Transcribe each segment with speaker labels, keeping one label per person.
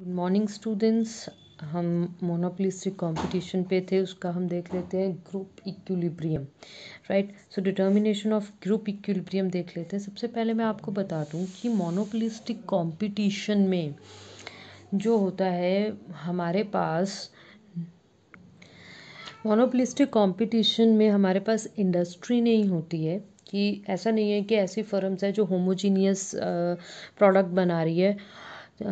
Speaker 1: good morning students हम monopolistic competition पे थे उसका हम देख लेते हैं group equilibrium right so determination of group equilibrium देख लेते हैं सबसे पहले मैं आपको बता दूं कि मोनोपलिस्टिक कंपटीशन में जो होता है हमारे पास मोनोपलिस्टिक कंपटीशन में हमारे पास इंडस्ट्री नहीं होती है कि ऐसा नहीं है कि ऐसी फर्म्स है जो होमोजीनियस प्रोडक्ट uh, बना रही है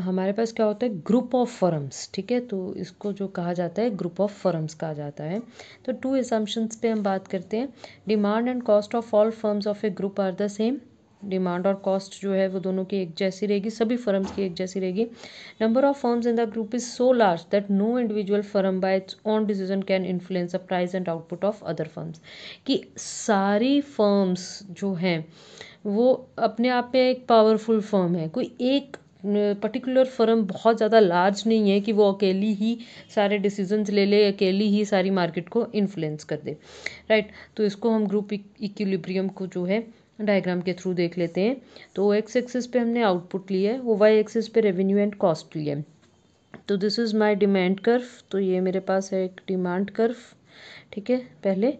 Speaker 1: हमारे पास क्या होता है ग्रुप ऑफ फर्म्स ठीक है तो इसको जो कहा जाता है ग्रुप ऑफ फर्म्स कहा जाता है तो टू एजम्पन्स पे हम बात करते हैं demand and cost of all firms of a group are the same demand और कॉस्ट जो है वो दोनों की एक जैसी रहेगी सभी फर्म्स की एक जैसी रहेगी number of firms in the group is so large that no individual firm by its own decision can influence the price and output of other firms कि सारी फर्म्स जो हैं वो अपने आप में एक पावरफुल फर्म है कोई एक पर्टिकुलर फर्म बहुत ज़्यादा लार्ज नहीं है कि वो अकेली ही सारे डिसीजंस ले ले अकेली ही सारी मार्केट को इन्फ्लुएंस कर दे राइट तो इसको हम ग्रुप इक्विलिब्रियम को जो है डायग्राम के थ्रू देख लेते हैं तो एक्स एक्सेस पे हमने आउटपुट लिया है वो वाई एक्सेस पे रेवेन्यू एंड कॉस्ट लिया है तो this is my demand curve तो ये मेरे पास है एक डिमांड कर्व ठीक है पहले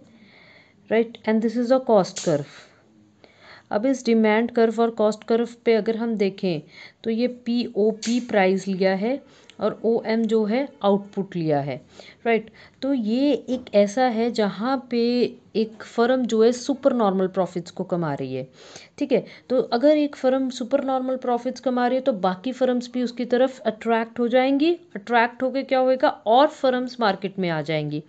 Speaker 1: right and this is a cost curve अब इस डिमांड कर्व और कॉस्ट कर्व पे अगर हम देखें तो ये पी ओ पी प्राइस लिया है और ओ एम जो है आउटपुट लिया है राइट तो ये एक ऐसा है जहाँ पे एक फर्म जो है सुपर नॉर्मल प्रॉफिट्स को कमा रही है ठीक है तो अगर एक फर्म सुपर नॉर्मल प्रॉफिट्स कमा रही है तो बाकी फर्म्स भी उसकी तरफ अट्रैक्ट हो जाएंगी अट्रैक्ट होकर क्या होएगा और फर्म्स मार्केट में आ जाएंगी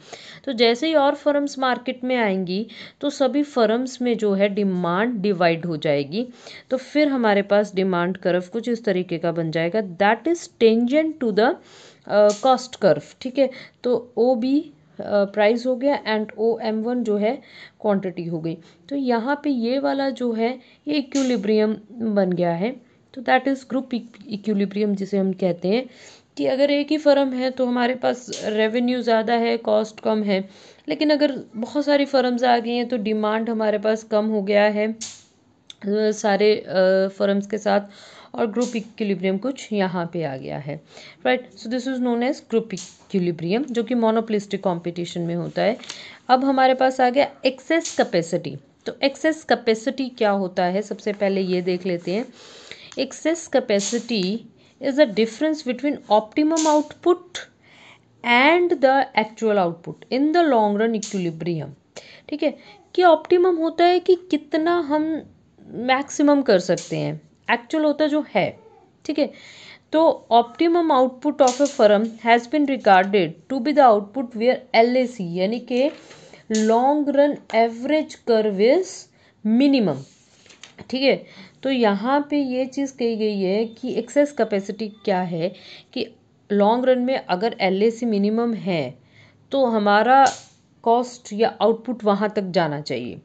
Speaker 1: तो जैसे ही और फर्म्स मार्केट में आएंगी तो सभी फर्म्स में जो है डिमांड डिवाइड हो जाएगी तो फिर हमारे पास डिमांड करफ कुछ इस तरीके का बन जाएगा that is tangent to the cost curve ठीक है तो ओ बी प्राइस हो गया एंड ओ एम वन जो है क्वांटिटी हो गई तो यहाँ पे ये वाला जो है ये इक्विलिब्रियम बन गया है तो दैट इज़ ग्रुप इक्विलिब्रियम जिसे हम कहते हैं कि अगर एक ही फर्म है तो हमारे पास रेवेन्यू ज़्यादा है कॉस्ट कम है लेकिन अगर बहुत सारी फर्म्स आ गई हैं तो डिमांड हमारे पास कम हो गया है सारे uh, फर्म्स के साथ और ग्रुप इक्विलिब्रियम कुछ यहाँ पे आ गया है right so this is known as group equilibrium जो कि मोनोप्लिस्टिक कंपटीशन में होता है अब हमारे पास आ गया एक्सेस कैपेसिटी तो एक्सेस कैपेसिटी क्या होता है सबसे पहले ये देख लेते हैं excess capacity is a difference between optimum output and the actual output in the long run equilibrium ठीक है कि ऑप्टिमम होता है कि कितना हम मैक्सिमम कर सकते हैं एक्चुअल होता जो है ठीक है तो optimum output of a firm has been recorded to be the output where L यानी कि long run average curve is minimum ठीक है तो यहाँ पे ये चीज़ कही गई है कि एक्सेस कैपेसिटी क्या है कि लॉन्ग रन में अगर एल मिनिमम है तो हमारा कॉस्ट या आउटपुट वहाँ तक जाना चाहिए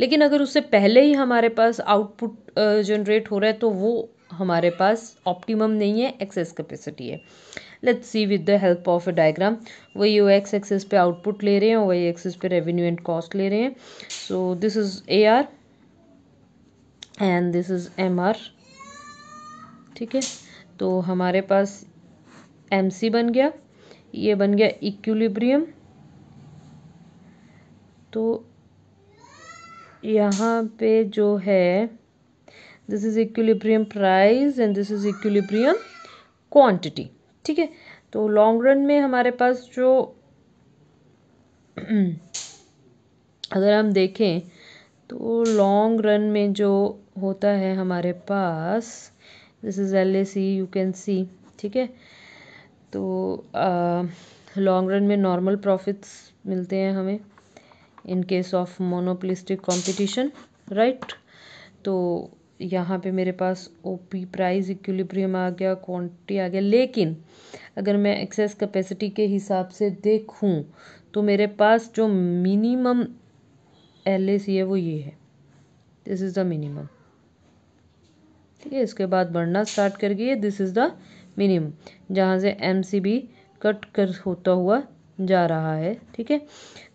Speaker 1: लेकिन अगर उससे पहले ही हमारे पास आउटपुट जनरेट हो रहा है तो वो हमारे पास ऑप्टिमम नहीं है एक्सेस कैपेसिटी है let's see with the help of a diagram वही ओ एक्स एक्सेस पे आउटपुट ले रहे हैं वही एक्सेस पे रेवेन्यू एंड कॉस्ट ले रहे हैं so this is A R and this is M R ठीक है तो हमारे पास एम सी बन गया ये बन गया इक्विलिब्रियम तो यहाँ पे जो है this is equilibrium price and this is equilibrium quantity ठीक है तो लॉन्ग रन में हमारे पास जो अगर हम देखें तो लॉन्ग रन में जो होता है हमारे पास this is L A C you can see ठीक है तो लॉन्ग रन में नॉर्मल प्रॉफिट्स मिलते हैं हमें in case of monopolistic competition right तो यहाँ पे मेरे पास ओपी प्राइस इक्विलिब्रियम आ गया क्वांटिटी आ गया लेकिन अगर मैं एक्सेस कैपेसिटी के हिसाब से देखूँ तो मेरे पास जो मिनिमम एल है वो ये है दिस इज़ द मिनिमम ठीक है इसके बाद बढ़ना स्टार्ट कर गई है दिस इज़ द मिनिमम जहाँ से एम कट कर होता हुआ जा रहा है ठीक है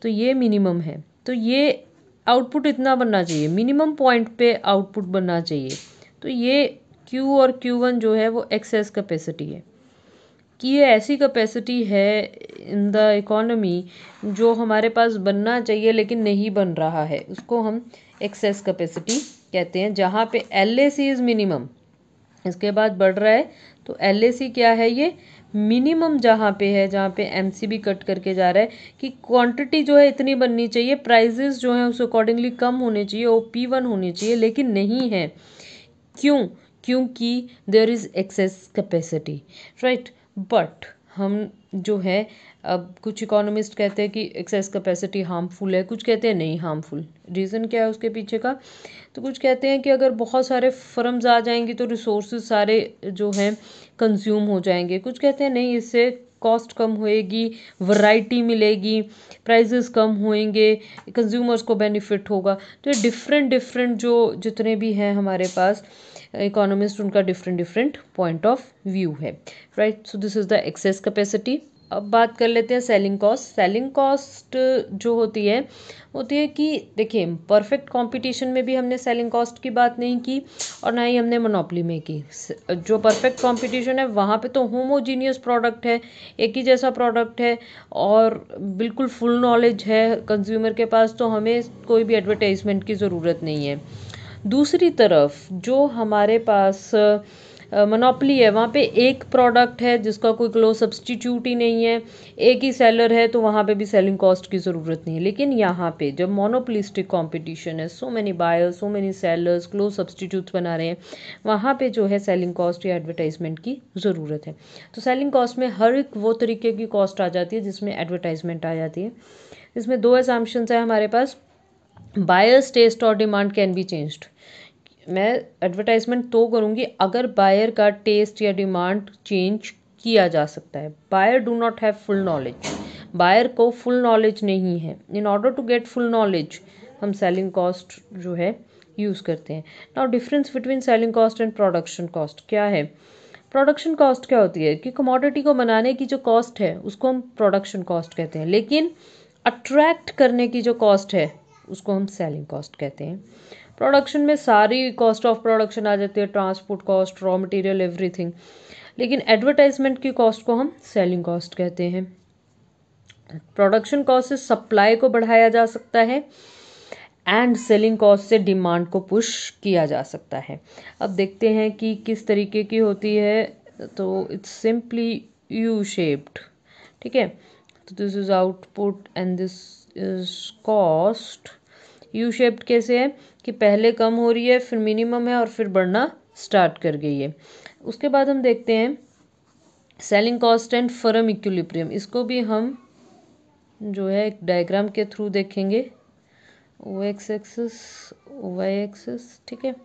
Speaker 1: तो ये मिनिमम है तो ये आउटपुट इतना बनना चाहिए मिनिमम पॉइंट पे आउटपुट बनना चाहिए तो ये Q और Q1 जो है वो एक्सेस कैपेसिटी है कि ये ऐसी कैपेसिटी है इन द इकोनॉमी जो हमारे पास बनना चाहिए लेकिन नहीं बन रहा है उसको हम एक्सेस कैपेसिटी कहते हैं जहाँ पे L A C is minimum इसके बाद बढ़ रहा है तो एल क्या है ये मिनिमम जहाँ पे है जहाँ पे एम भी कट करके जा रहा है कि क्वांटिटी जो है इतनी बननी चाहिए प्राइजेस जो हैं उस अकॉर्डिंगली कम होने चाहिए ओ पी वन होने चाहिए लेकिन नहीं है क्यों क्योंकि there is excess capacity right but हम जो है अब कुछ इकोनॉमिस्ट कहते हैं कि एक्सेस कैपेसिटी हार्मफुल है कुछ कहते हैं नहीं हार्मफुल रीज़न क्या है उसके पीछे का तो कुछ कहते हैं कि अगर बहुत सारे फर्म्स आ जाएंगी तो रिसोर्स सारे जो हैं कंज्यूम हो जाएंगे कुछ कहते हैं नहीं इससे कॉस्ट कम होएगी वैरायटी मिलेगी प्राइजेस कम होएंगे कंज्यूमर्स को बेनिफिट होगा तो ये डिफरेंट डिफरेंट जो जितने भी हैं हमारे पास इकोनॉमिस्ट उनका different different point of view है right so this is the excess capacity अब बात कर लेते हैं सेलिंग कॉस्ट सेलिंग कॉस्ट जो होती है होती है कि देखिए परफेक्ट कंपटीशन में भी हमने सेलिंग कॉस्ट की बात नहीं की और ना ही हमने मोनोपली में की जो परफेक्ट कंपटीशन है वहाँ पे तो होमोजीनियस प्रोडक्ट है एक ही जैसा प्रोडक्ट है और बिल्कुल फुल नॉलेज है कंज्यूमर के पास तो हमें कोई भी एडवर्टाइजमेंट की ज़रूरत नहीं है दूसरी तरफ जो हमारे पास मोनोपली है वहाँ पे एक प्रोडक्ट है जिसका कोई क्लोज सब्सटीट्यूट ही नहीं है एक ही सेलर है तो वहाँ पे भी सेलिंग कॉस्ट की ज़रूरत नहीं है लेकिन यहाँ पे जब मोनोपलिस्टिक कंपटीशन है so many buyers so many sellers close substitute बना रहे हैं वहाँ पे जो है सेलिंग कॉस्ट या एडवर्टाइजमेंट की ज़रूरत है तो सेलिंग कॉस्ट में हर एक वो तरीके की कॉस्ट आ जाती है जिसमें एडवर्टाइजमेंट आ जाती है इसमें दो एजाम्पन्स हैं हमारे पास बायर्स टेस्ट और डिमांड कैन बी चेंज्ड मैं एडवर्टाइजमेंट तो करूँगी अगर बायर का टेस्ट या डिमांड चेंज किया जा सकता है buyer do not have full knowledge buyer को फुल नॉलेज नहीं है in order to get full knowledge हम सेलिंग कॉस्ट जो है यूज़ करते हैं now difference between selling cost and production cost क्या है प्रोडक्शन कॉस्ट क्या होती है कि कमोडिटी को बनाने की जो कॉस्ट है उसको हम प्रोडक्शन कॉस्ट कहते हैं लेकिन अट्रैक्ट करने की जो कॉस्ट है उसको हम सेलिंग कॉस्ट कहते हैं प्रोडक्शन में सारी कॉस्ट ऑफ प्रोडक्शन आ जाती है transport cost raw material everything लेकिन एडवर्टाइजमेंट की कॉस्ट को हम सेलिंग कॉस्ट कहते हैं प्रोडक्शन कॉस्ट से सप्लाई को बढ़ाया जा सकता है एंड सेलिंग कॉस्ट से डिमांड को पुश किया जा सकता है अब देखते हैं कि किस तरीके की होती है तो इट्स सिंपली यू शेप्ड ठीक है तो this is output and this is cost U shaped कैसे है कि पहले कम हो रही है फिर मिनिमम है और फिर बढ़ना स्टार्ट कर गई है उसके बाद हम देखते हैं selling cost and firm equilibrium इसको भी हम जो है एक डायग्राम के थ्रू देखेंगे O X axis Y axis ठीक है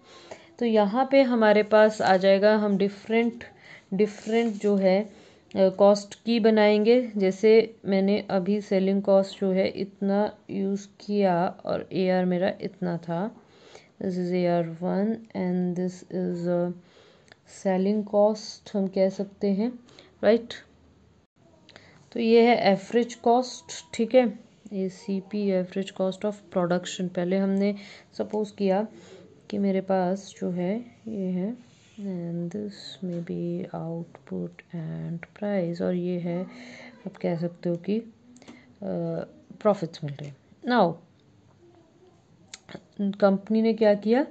Speaker 1: तो यहाँ पे हमारे पास आ जाएगा हम डिफरेंट डिफरेंट जो है कॉस्ट uh, की बनाएंगे जैसे मैंने अभी सेलिंग कॉस्ट जो है इतना यूज़ किया और ए आर मेरा इतना था this is one and this is selling cost हम कह सकते हैं right तो ये है एवरेज कॉस्ट ठीक है A C P average cost of production पहले हमने सपोज किया कि मेरे पास जो है ये है एंड दिस में बी आउटपुट एंड प्राइस और ये है आप कह सकते हो कि प्रॉफिट्स मिल रहे हैं नाउ कंपनी ने क्या किया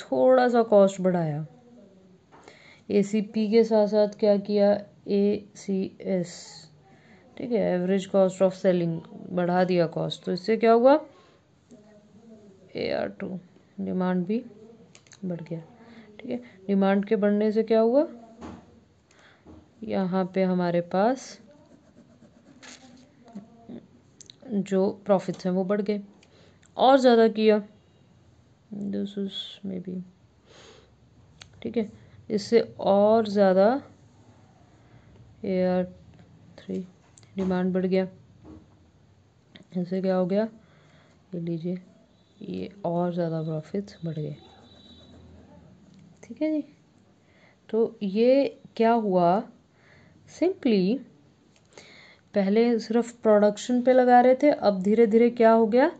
Speaker 1: थोड़ा सा कॉस्ट बढ़ाया ए सी पी के साथ साथ क्या किया ए सी एस ठीक है एवरेज कॉस्ट ऑफ सेलिंग बढ़ा दिया कॉस्ट तो इससे क्या हुआ ए आर टू डिमांड भी बढ़ गया ठीक है डिमांड के बढ़ने से क्या हुआ यहाँ पे हमारे पास जो प्रॉफिट्स हैं वो बढ़ गए और ज़्यादा किया दिस इज मे बी ठीक है इससे और ज़्यादा आर थ्री डिमांड बढ़ गया इससे क्या हो गया ये लीजिए ये और ज़्यादा प्रॉफिट बढ़ गए ठीक है जी तो ये क्या हुआ सिंपली पहले सिर्फ प्रोडक्शन पे लगा रहे थे अब धीरे धीरे क्या हो गया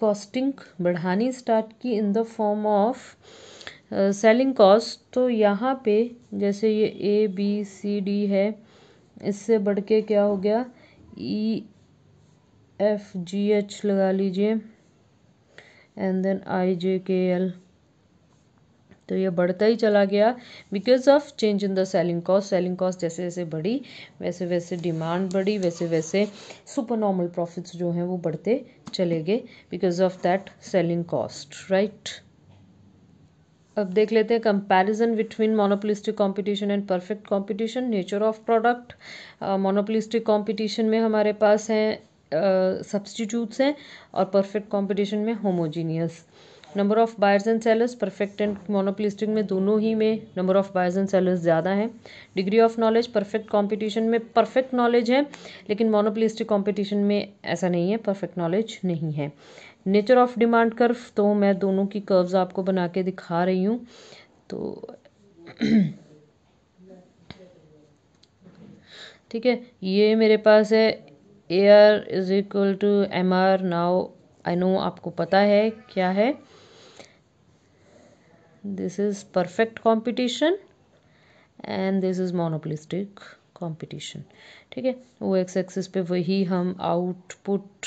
Speaker 1: कॉस्टिंग बढ़ानी स्टार्ट की in the form of selling cost तो यहाँ पे जैसे ये ए बी सी डी है इससे बढ़ के क्या हो गया ई एफ जी एच लगा लीजिए एंड देन आई जे के एल तो ये बढ़ता ही चला गया because of change in the selling cost selling cost जैसे जैसे बढ़ी वैसे वैसे डिमांड बढ़ी वैसे वैसे सुपर नॉर्मल प्रॉफिट्स जो हैं वो बढ़ते चले गए because of that selling cost right अब देख लेते हैं comparison between monopolistic competition and perfect competition nature of product monopolistic competition में हमारे पास हैं सब्सटीट्यूट्स uh, हैं और परफेक्ट कंपटीशन में homogeneous number of buyers and sellers perfect and monopolistic में दोनों ही में number of buyers and sellers ज़्यादा हैं degree of knowledge perfect competition में परफेक्ट नॉलेज है लेकिन मोनोपलिस्टिक कॉम्पिटिशन में ऐसा नहीं है परफेक्ट नॉलेज नहीं है नेचर ऑफ डिमांड कर्व तो मैं दोनों की कर्व्स आपको बना के दिखा रही हूँ तो ठीक है ये मेरे पास है A R is equal to M R now I know आपको पता है क्या है this is perfect competition and this is monopolistic competition ठीक है वो एक्स एक्सिस पे वही हम आउटपुट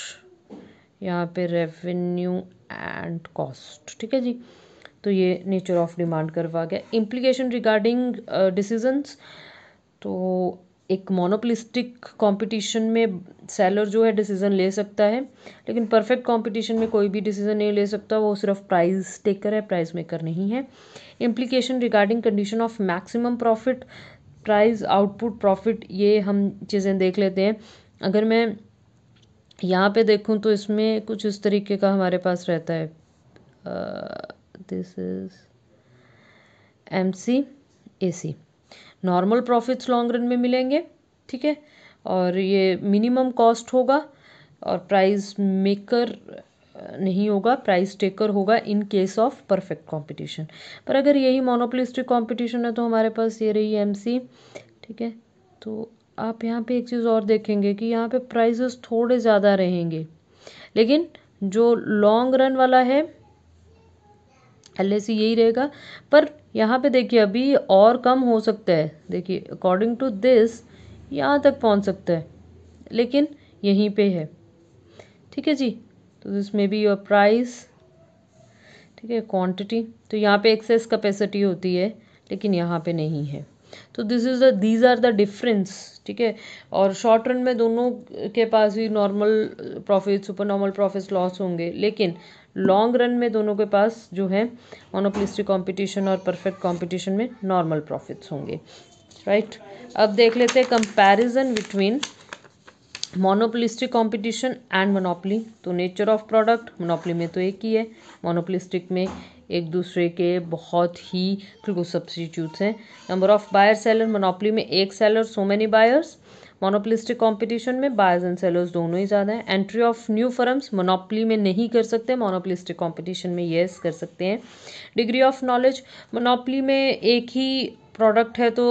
Speaker 1: यहाँ पे रेवेन्यू एंड कॉस्ट ठीक है जी तो ये नेचर ऑफ डिमांड करवा गया इम्प्लीकेशन रिगार्डिंग डिसीजंस तो एक मोनोपलिस्टिक कंपटीशन में सेलर जो है डिसीज़न ले सकता है लेकिन परफेक्ट कंपटीशन में कोई भी डिसीज़न नहीं ले सकता वो सिर्फ प्राइस टेकर है प्राइस मेकर नहीं है implication regarding condition of maximum profit price output profit ये हम चीज़ें देख लेते हैं अगर मैं यहाँ पे देखूँ तो इसमें कुछ इस तरीके का हमारे पास रहता है this is M C A C normal profits long run में मिलेंगे ठीक है और ये मिनिमम कॉस्ट होगा और प्राइस मेकर नहीं होगा प्राइस टेकर होगा in case of perfect competition पर अगर यही मोनोपोलिस्टिक कंपटीशन है तो हमारे पास ये रही एमसी ठीक है तो आप यहाँ पे एक चीज़ और देखेंगे कि यहाँ पे प्राइजेस थोड़े ज़्यादा रहेंगे लेकिन जो लॉन्ग रन वाला है पहले से यही रहेगा पर यहाँ पे देखिए अभी और कम हो सकता है देखिए अकॉर्डिंग टू दिस यहाँ तक पहुँच सकता है लेकिन यहीं पे है ठीक है जी तो this may be your price ठीक है क्वांटिटी तो यहाँ पे एक्सेस कैपेसिटी होती है लेकिन यहाँ पे नहीं है तो this is the these are the difference ठीक है और शॉर्ट रन में दोनों के पास ही normal profit super normal profit loss होंगे लेकिन लॉन्ग रन में दोनों के पास जो है मोनोपलिस्टिक कॉम्पिटिशन और परफेक्ट कॉम्पिटिशन में नॉर्मल प्रॉफिट्स होंगे राइट अब देख लेते हैं comparison between monopolistic competition and monopoly तो नेचर ऑफ प्रोडक्ट मोनोपली में तो एक ही है मोनोपलिस्टिक में एक दूसरे के बहुत ही बिल्कुल सब्सटीट्यूट्स हैं number of buyer seller monopoly में एक seller so many buyers monopolistic competition में बायर्स एंड सेलर्स दोनों ही ज़्यादा हैं entry of new firms monopoly में नहीं कर सकते मोनोपलिस्टिक कंपटीशन में येस yes कर सकते हैं डिग्री ऑफ नॉलेज मोनोपली में एक ही प्रोडक्ट है तो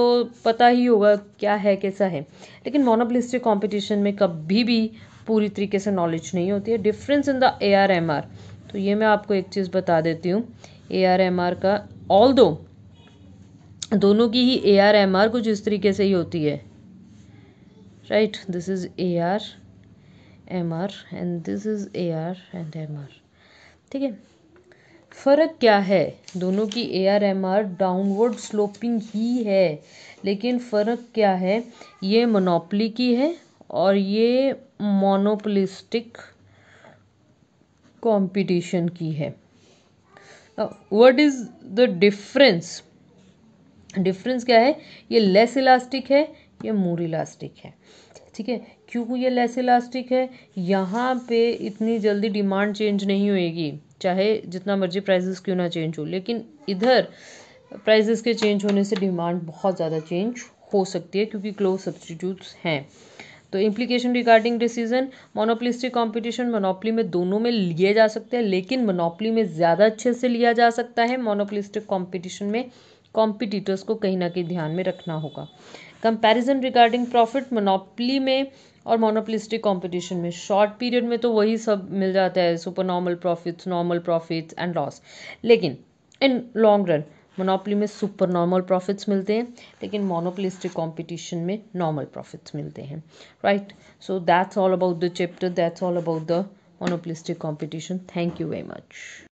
Speaker 1: पता ही होगा क्या है कैसा है लेकिन मोनोपलिस्टिक कॉम्पिटिशन में कभी भी पूरी तरीके से नॉलेज नहीं होती है difference in the A R M R तो ये मैं आपको एक चीज़ बता देती हूँ ए आर एम आर का ऑल दो दोनों की ही ए आर एम आर कुछ इस तरीके से ही होती है right this is A R M R and this is A R and M R ठीक है फ़र्क क्या है दोनों की A R M R downward sloping ही है लेकिन फ़र्क क्या है ये मोनोपली की है और ये मोनोपलिस्टिक कंपटीशन की है what is the difference difference क्या है ये लेस इलास्टिक है ये मोर इलास्टिक है ठीक है क्यों ये लेस इलास्टिक है यहाँ पे इतनी जल्दी डिमांड चेंज नहीं होएगी चाहे जितना मर्जी प्राइजेस क्यों ना चेंज हो लेकिन इधर प्राइजेस के चेंज होने से डिमांड बहुत ज़्यादा चेंज हो सकती है क्योंकि क्लोज सब्सटीट्यूट्स हैं तो implication regarding decision monopolistic competition monopoly में दोनों में लिए जा सकते हैं लेकिन मोनोपली में ज़्यादा अच्छे से लिया जा सकता है मोनोपलिस्टिक कंपटीशन में कॉम्पिटिटर्स को कहीं ना कहीं ध्यान में रखना होगा कंपैरिजन रिगार्डिंग प्रॉफिट मोनोपली में और मोनोपलिस्टिक कंपटीशन में शॉर्ट पीरियड में तो वही सब मिल जाता है super normal profits normal profits and loss लेकिन इन लॉन्ग रन मोनोपली में सुपर नॉर्मल प्रॉफिट्स मिलते हैं लेकिन मोनोपलिस्टिक कॉम्पिटिशन में नॉर्मल प्रॉफिट्स मिलते हैं right so that's all about the chapter that's all about the monopolistic competition thank you very much